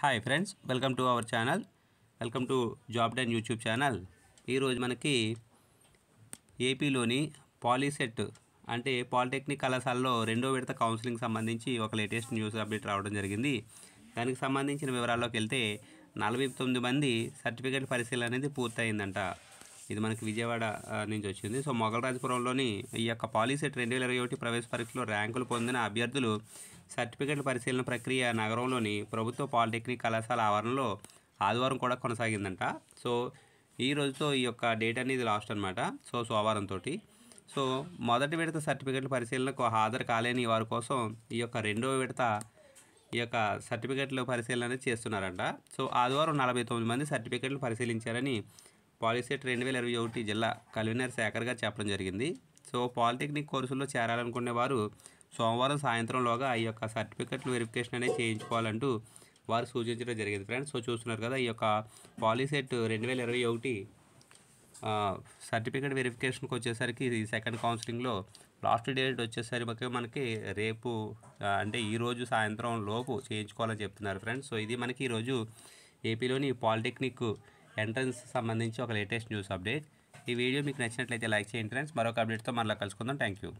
hi friends welcome to our channel welcome to Job Den YouTube channel ఈరోజు మనకి ఏపీలోని POLYCET అంటే polytechnic కళాశాలలో రెండో విడత కౌన్సిలింగ్ సంబంధించి ఒక లేటెస్ట్ న్యూస్ అప్డేట్ రావడం జరిగింది దానికి సంబంధించిన వివరాల్లోకి వెళ్తే నలభై తొమ్మిది మంది సర్టిఫికేట్ పరిశీలన అనేది పూర్తయిందంట ఇది మనకి విజయవాడ నుంచి వచ్చింది సో మొగలరాజపురంలోని ఈ యొక్క పాలీసెట్ రెండు వేల ఇరవై ఒకటి ప్రవేశ పరీక్షలో ర్యాంకులు పొందిన అభ్యర్థులు సర్టిఫికెట్ల పరిశీలన ప్రక్రియ నగరంలోని ప్రభుత్వ పాలిటెక్నిక్ కళాశాల ఆవరణలో ఆదివారం కూడా కొనసాగిందంట సో ఈ రోజుతో ఈ యొక్క డేట్ అనేది లాస్ట్ అనమాట సో సోమవారంతో సో మొదటి విడత సర్టిఫికెట్ల పరిశీలనకు హాజరు కాలేని వారి కోసం ఈ యొక్క రెండవ విడత ఈ యొక్క సర్టిఫికెట్లు పరిశీలన చేస్తున్నారంట సో ఆదివారం నలభై తొమ్మిది మంది సర్టిఫికెట్లు పరిశీలించారని పాలిసెట్ రెండు వేల ఇరవై ఒకటి జిల్లా కన్వీనర్ శేఖర్ గారు చెప్పడం జరిగింది సో పాలిటెక్నిక్ కోర్సుల్లో చేరాలనుకునే వారు సోమవారం సాయంత్రంలోగా ఈ యొక్క సర్టిఫికెట్లు వెరిఫికేషన్ అనేది చేయించుకోవాలంటూ వారు సూచించడం జరిగింది ఫ్రెండ్స్ సో చూస్తున్నారు కదా ఈ యొక్క సెట్ రెండు వేల ఇరవై ఒకటి సర్టిఫికేట్ వెరిఫికేషన్కి వచ్చేసరికి ఈ సెకండ్ కౌన్సిలింగ్లో లాస్ట్ డేట్ వచ్చేసరికి మనకి రేపు అంటే ఈరోజు సాయంత్రం లోపు చేయించుకోవాలని చెప్తున్నారు ఫ్రెండ్స్ సో ఇది మనకి ఈరోజు ఏపీలోని పాలిటెక్నిక్ ఎంట్రన్స్ సంబంధించి ఒక లేటెస్ట్ న్యూస్ అప్డేట్ ఈ వీడియో మీకు నచ్చినట్లయితే లైక్ చేయండి ఫ్రెండ్స్ మరొక అప్డేట్తో మళ్ళీ కలుసుకుందాం థ్యాంక్ యూ